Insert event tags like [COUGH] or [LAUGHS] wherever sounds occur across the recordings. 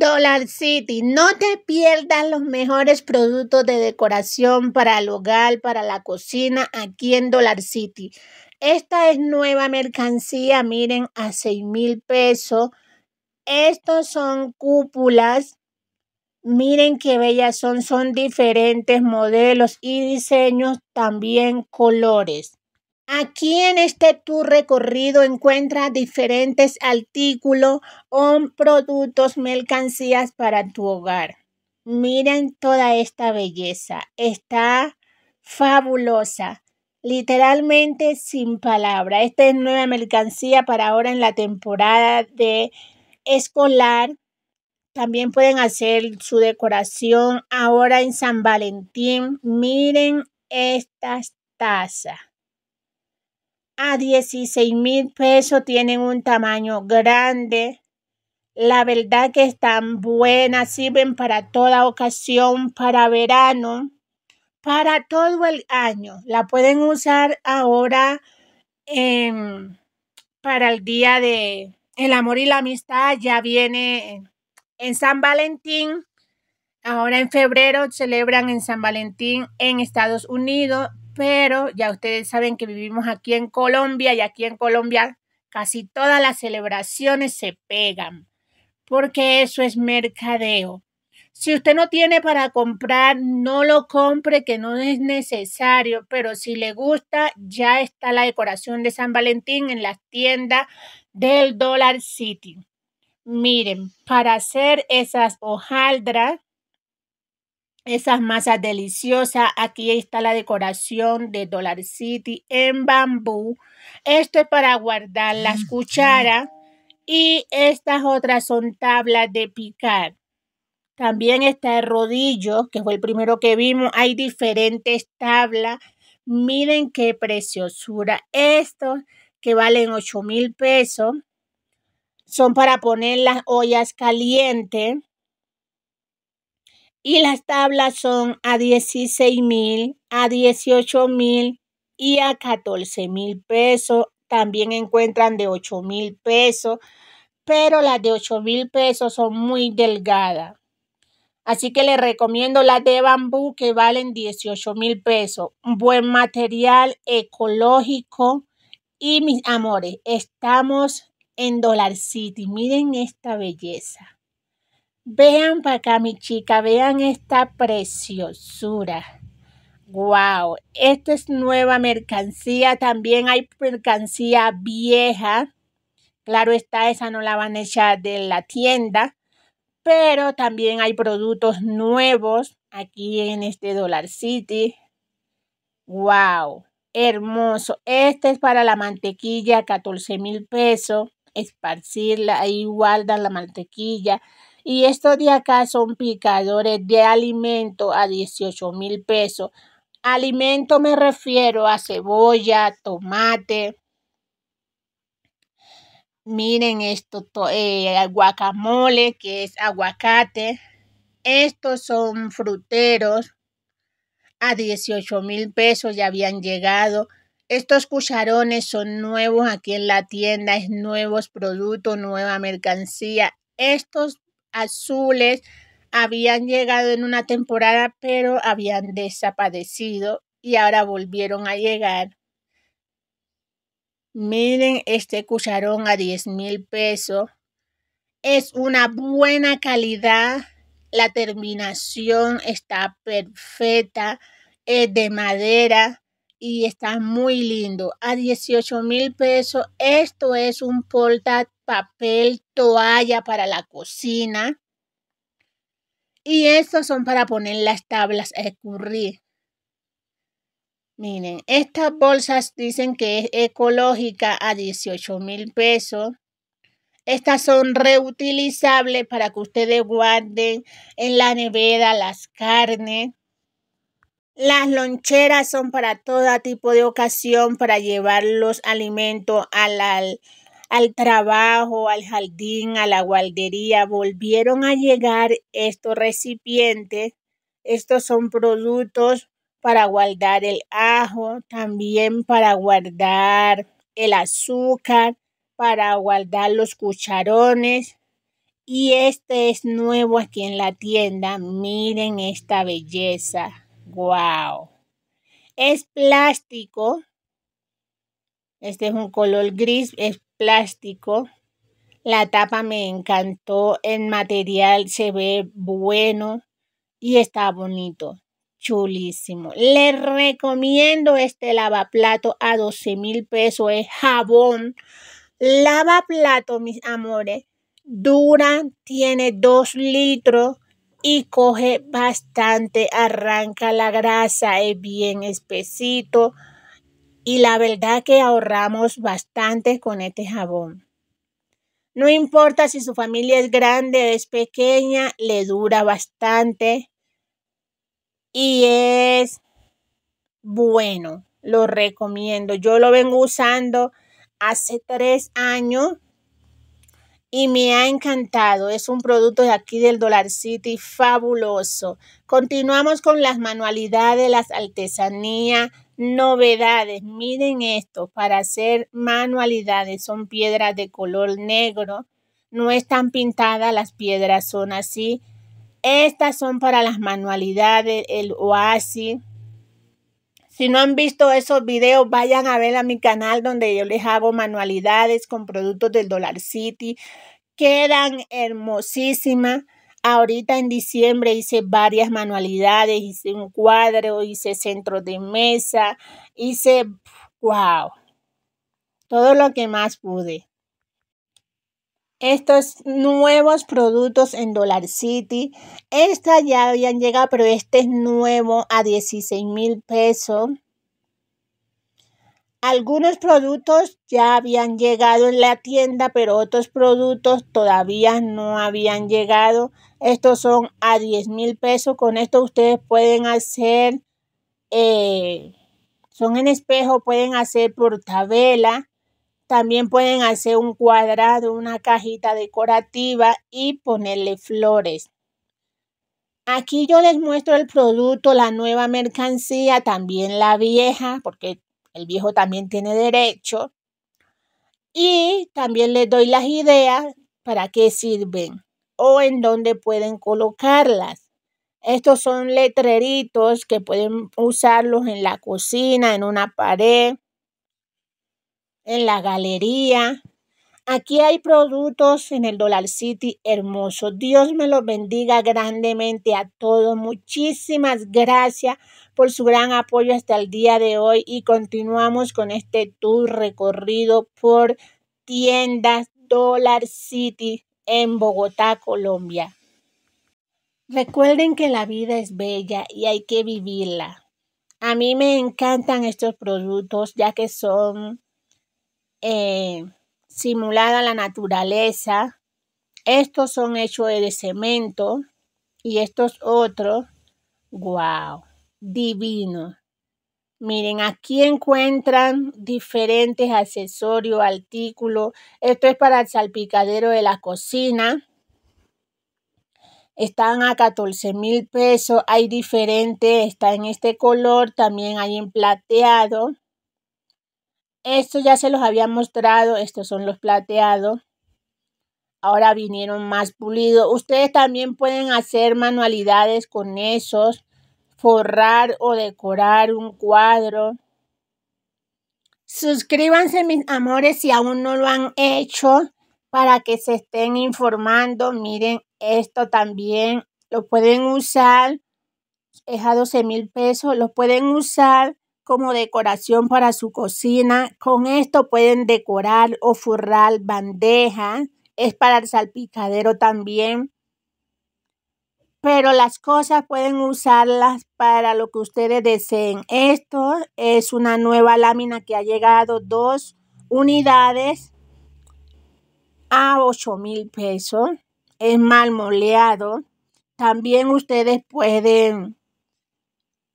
Dollar City, no te pierdas los mejores productos de decoración para el hogar, para la cocina aquí en Dollar City. Esta es nueva mercancía, miren, a 6 mil pesos. Estos son cúpulas. Miren qué bellas son, son diferentes modelos y diseños, también colores. Aquí en este tour recorrido encuentra diferentes artículos o productos, mercancías para tu hogar. Miren toda esta belleza. Está fabulosa. Literalmente sin palabra. Esta es nueva mercancía para ahora en la temporada de escolar. También pueden hacer su decoración ahora en San Valentín. Miren estas tazas a 16 mil pesos, tienen un tamaño grande. La verdad que están buenas, sirven para toda ocasión, para verano, para todo el año. La pueden usar ahora em, para el día de el amor y la amistad. Ya viene en San Valentín. Ahora en febrero celebran en San Valentín en Estados Unidos pero ya ustedes saben que vivimos aquí en Colombia y aquí en Colombia casi todas las celebraciones se pegan, porque eso es mercadeo. Si usted no tiene para comprar, no lo compre, que no es necesario, pero si le gusta, ya está la decoración de San Valentín en las tiendas del Dollar City. Miren, para hacer esas hojaldras, esas masas deliciosas. Aquí está la decoración de Dollar City en bambú. Esto es para guardar las mm, cucharas. Y estas otras son tablas de picar. También está el rodillo, que fue el primero que vimos. Hay diferentes tablas. Miren qué preciosura. Estos que valen 8 mil pesos son para poner las ollas calientes y las tablas son a 16 mil, a 18 mil y a 14 mil pesos. También encuentran de 8 mil pesos, pero las de 8 mil pesos son muy delgadas. Así que les recomiendo las de bambú que valen 18 mil pesos. Buen material ecológico. Y mis amores, estamos en Dollar City. Miren esta belleza. Vean para acá, mi chica, vean esta preciosura. Wow, esta es nueva mercancía. También hay mercancía vieja. Claro está, esa no la van a echar de la tienda, pero también hay productos nuevos aquí en este Dollar City. Wow, hermoso. Este es para la mantequilla, 14 mil pesos. Esparcirla, ahí guardan la mantequilla. Y estos de acá son picadores de alimento a 18 mil pesos. Alimento me refiero a cebolla, tomate. Miren esto, eh, guacamole, que es aguacate. Estos son fruteros a 18 mil pesos, ya habían llegado. Estos cucharones son nuevos aquí en la tienda, es nuevos productos, nueva mercancía. Estos azules habían llegado en una temporada, pero habían desaparecido y ahora volvieron a llegar. Miren este cucharón a 10 mil pesos. Es una buena calidad. La terminación está perfecta. Es de madera y está muy lindo. A 18 mil pesos. Esto es un porta papel toalla para la cocina. Y estos son para poner las tablas a escurrir. Miren, estas bolsas dicen que es ecológica a 18 mil pesos. Estas son reutilizables para que ustedes guarden en la nevera las carnes. Las loncheras son para todo tipo de ocasión, para llevar los alimentos a la al trabajo, al jardín, a la guardería, volvieron a llegar estos recipientes. Estos son productos para guardar el ajo, también para guardar el azúcar, para guardar los cucharones. Y este es nuevo aquí en la tienda. Miren esta belleza. ¡Wow! Es plástico. Este es un color gris, plástico. La tapa me encantó, el material se ve bueno y está bonito, chulísimo. Les recomiendo este lavaplato a 12 mil pesos, es jabón. Lavaplato, mis amores, dura, tiene 2 litros y coge bastante, arranca la grasa, es bien espesito y la verdad que ahorramos bastante con este jabón. No importa si su familia es grande o es pequeña, le dura bastante y es bueno, lo recomiendo. Yo lo vengo usando hace tres años y me ha encantado. Es un producto de aquí del Dollar City fabuloso. Continuamos con las manualidades, las artesanías Novedades, miren esto, para hacer manualidades son piedras de color negro, no están pintadas, las piedras son así. Estas son para las manualidades, el oasis. Si no han visto esos videos, vayan a ver a mi canal donde yo les hago manualidades con productos del Dollar City. Quedan hermosísimas. Ahorita en diciembre hice varias manualidades, hice un cuadro, hice centro de mesa, hice, wow, todo lo que más pude. Estos nuevos productos en Dollar City, esta ya habían llegado, pero este es nuevo a 16 mil pesos. Algunos productos ya habían llegado en la tienda, pero otros productos todavía no habían llegado. Estos son a 10 mil pesos. Con esto ustedes pueden hacer, eh, son en espejo, pueden hacer portabela. También pueden hacer un cuadrado, una cajita decorativa y ponerle flores. Aquí yo les muestro el producto, la nueva mercancía, también la vieja, porque el viejo también tiene derecho. Y también les doy las ideas para qué sirven o en dónde pueden colocarlas. Estos son letreritos que pueden usarlos en la cocina, en una pared, en la galería, Aquí hay productos en el Dollar City hermoso. Dios me los bendiga grandemente a todos. Muchísimas gracias por su gran apoyo hasta el día de hoy y continuamos con este tour recorrido por tiendas Dollar City en Bogotá, Colombia. Recuerden que la vida es bella y hay que vivirla. A mí me encantan estos productos ya que son... Eh, simulada la naturaleza, estos son hechos de cemento y estos otros, wow, divino. Miren, aquí encuentran diferentes accesorios, artículos. Esto es para el salpicadero de la cocina. Están a 14 mil pesos. Hay diferentes. Está en este color. También hay en plateado. Esto ya se los había mostrado, estos son los plateados. Ahora vinieron más pulidos. Ustedes también pueden hacer manualidades con esos, forrar o decorar un cuadro. Suscríbanse mis amores si aún no lo han hecho para que se estén informando. Miren, esto también lo pueden usar. Es a 12 mil pesos. Lo pueden usar como decoración para su cocina. Con esto pueden decorar o forrar bandejas. Es para el salpicadero también. Pero las cosas pueden usarlas para lo que ustedes deseen. Esto es una nueva lámina que ha llegado dos unidades a 8 mil pesos. Es mal moleado. También ustedes pueden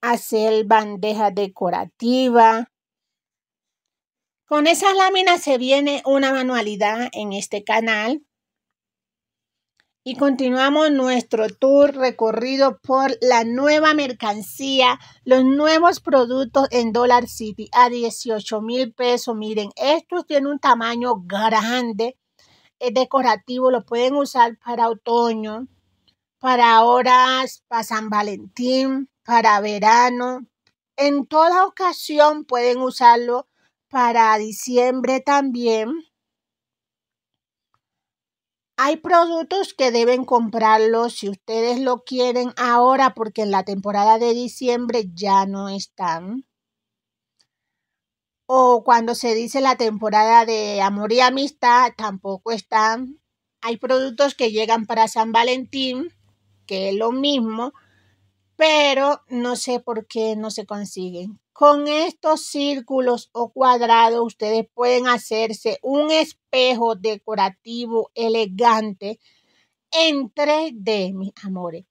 hacer bandeja decorativa. Con esas láminas se viene una manualidad en este canal. Y continuamos nuestro tour recorrido por la nueva mercancía, los nuevos productos en Dollar City a 18 mil pesos. Miren, estos tienen un tamaño grande, es decorativo, lo pueden usar para otoño, para horas, para San Valentín para verano. En toda ocasión pueden usarlo para diciembre también. Hay productos que deben comprarlos si ustedes lo quieren ahora porque en la temporada de diciembre ya no están. O cuando se dice la temporada de amor y amistad tampoco están. Hay productos que llegan para San Valentín, que es lo mismo, pero no sé por qué no se consiguen. Con estos círculos o cuadrados ustedes pueden hacerse un espejo decorativo elegante en 3D, mis amores.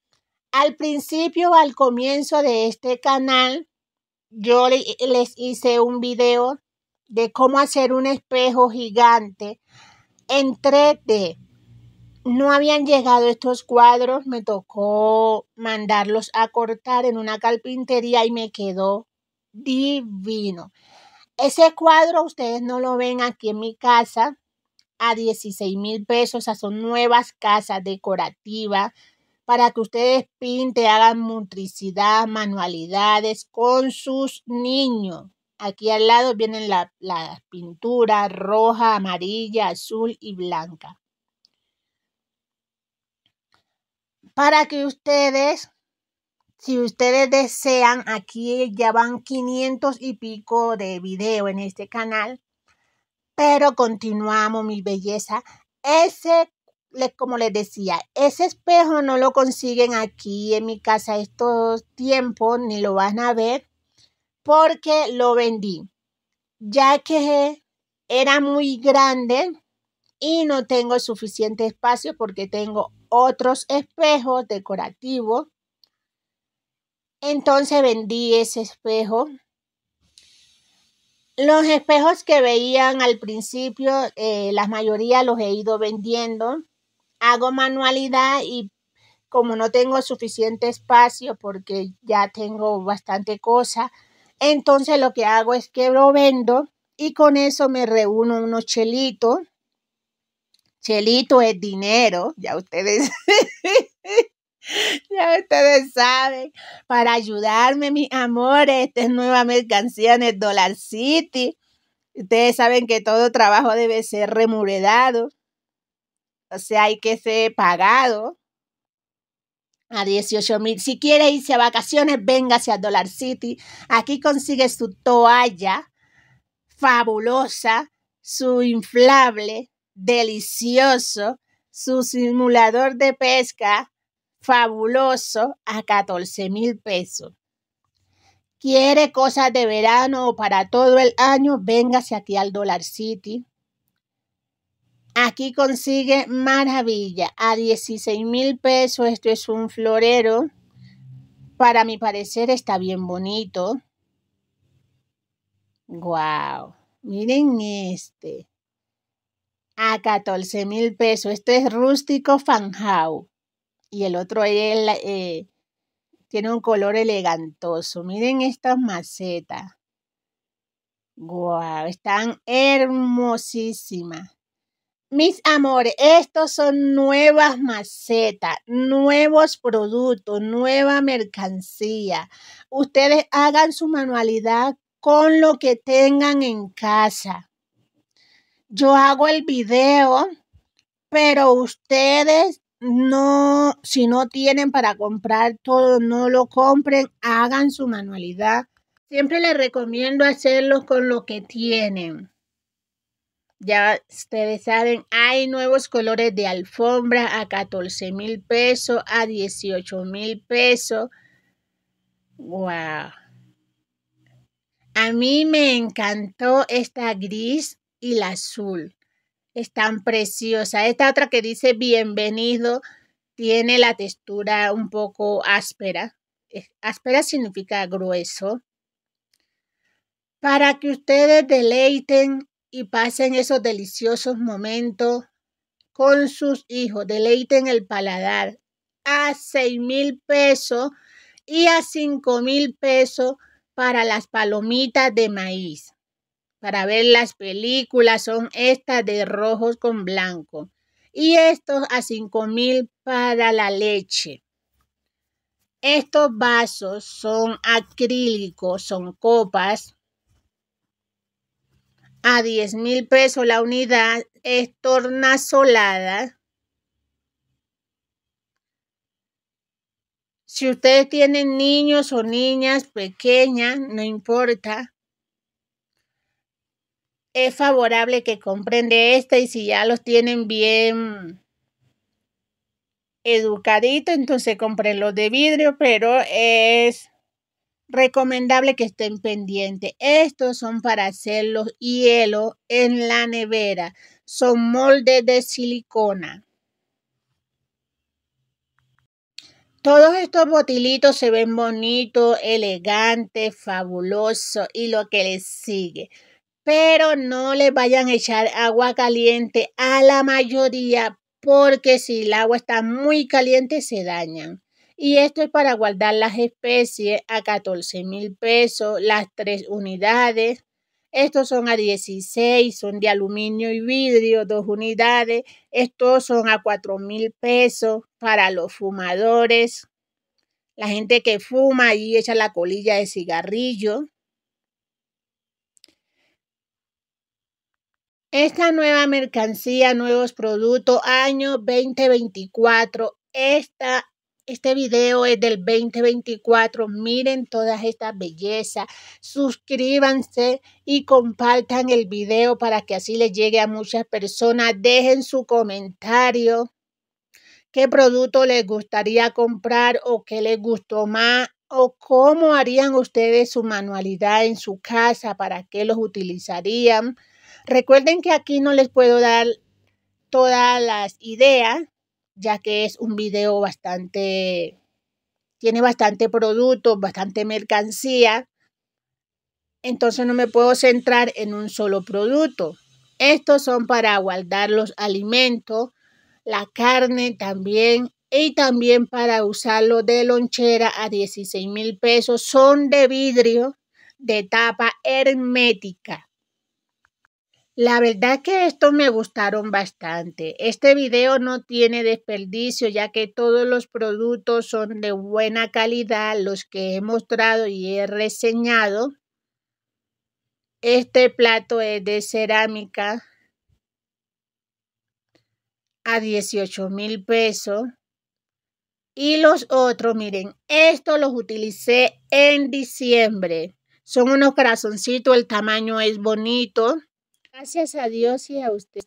Al principio, al comienzo de este canal, yo eh, les hice un video de cómo hacer un espejo gigante en 3D no habían llegado estos cuadros, me tocó mandarlos a cortar en una carpintería y me quedó divino. Ese cuadro ustedes no lo ven aquí en mi casa a 16 mil pesos. son nuevas casas decorativas para que ustedes pinten, hagan motricidad, manualidades con sus niños. Aquí al lado vienen las pinturas roja, amarilla, azul y blanca. para que ustedes, si ustedes desean, aquí ya van 500 y pico de video en este canal, pero continuamos mi belleza. Ese, como les decía, ese espejo no lo consiguen aquí en mi casa estos tiempos, ni lo van a ver, porque lo vendí, ya que era muy grande y no tengo suficiente espacio porque tengo otros espejos decorativos. Entonces vendí ese espejo. Los espejos que veían al principio, eh, la mayoría los he ido vendiendo. Hago manualidad y como no tengo suficiente espacio porque ya tengo bastante cosa, entonces lo que hago es que lo vendo y con eso me reúno unos chelitos Chelito es dinero, ya ustedes, [LAUGHS] ya ustedes saben, para ayudarme, mis amores, esta es nueva mercancía en Dollar City. Ustedes saben que todo trabajo debe ser remunerado, o sea, hay que ser pagado a 18 mil. Si quiere irse a vacaciones, véngase a Dollar City. Aquí consigue su toalla fabulosa, su inflable, delicioso, su simulador de pesca fabuloso a 14 mil pesos. Quiere cosas de verano o para todo el año, véngase aquí al Dollar City. Aquí consigue maravilla a 16 mil pesos. Esto es un florero. Para mi parecer está bien bonito. Wow, miren este a 14 mil pesos. Esto es rústico fanjau. Y el otro eh, tiene un color elegantoso. Miren estas macetas. ¡Guau! están hermosísimas. Mis amores, estos son nuevas macetas, nuevos productos, nueva mercancía. Ustedes hagan su manualidad con lo que tengan en casa yo hago el video, pero ustedes no, si no tienen para comprar todo, no lo compren, hagan su manualidad. Siempre les recomiendo hacerlo con lo que tienen. Ya ustedes saben, hay nuevos colores de alfombra a 14 mil pesos, a 18 mil pesos. ¡Wow! A mí me encantó esta gris y la azul. Es tan preciosa. Esta otra que dice bienvenido tiene la textura un poco áspera. Áspera significa grueso. Para que ustedes deleiten y pasen esos deliciosos momentos con sus hijos, deleiten el paladar a 6 mil pesos y a 5 mil pesos para las palomitas de maíz para ver las películas son estas de rojos con blanco. Y estos a 5 mil para la leche. Estos vasos son acrílicos, son copas. A 10 mil pesos la unidad es tornasolada. Si ustedes tienen niños o niñas pequeñas, no importa es favorable que compren de esta y si ya los tienen bien educadito, entonces compren los de vidrio, pero es recomendable que estén pendientes. Estos son para hacer los hielos en la nevera. Son moldes de silicona. Todos estos botilitos se ven bonitos, elegantes, fabulosos y lo que les sigue pero no le vayan a echar agua caliente a la mayoría porque si el agua está muy caliente se dañan. Y esto es para guardar las especies a 14 mil pesos, las tres unidades. Estos son a 16, son de aluminio y vidrio, dos unidades. Estos son a 4 mil pesos para los fumadores, la gente que fuma y echa la colilla de cigarrillo. Esta nueva mercancía, nuevos productos, año 2024. este video es del 2024. Miren todas estas bellezas. Suscríbanse y compartan el video para que así les llegue a muchas personas. Dejen su comentario. ¿Qué producto les gustaría comprar o qué les gustó más? ¿O cómo harían ustedes su manualidad en su casa? ¿Para qué los utilizarían? Recuerden que aquí no les puedo dar todas las ideas, ya que es un video bastante, tiene bastante producto, bastante mercancía. Entonces no me puedo centrar en un solo producto. Estos son para guardar los alimentos, la carne también y también para usarlo de lonchera a 16 mil pesos. Son de vidrio de tapa hermética. La verdad que estos me gustaron bastante. Este video no tiene desperdicio ya que todos los productos son de buena calidad, los que he mostrado y he reseñado. Este plato es de cerámica a 18 mil pesos. Y los otros, miren, estos los utilicé en diciembre. Son unos corazoncitos, el tamaño es bonito. Gracias a Dios y a usted.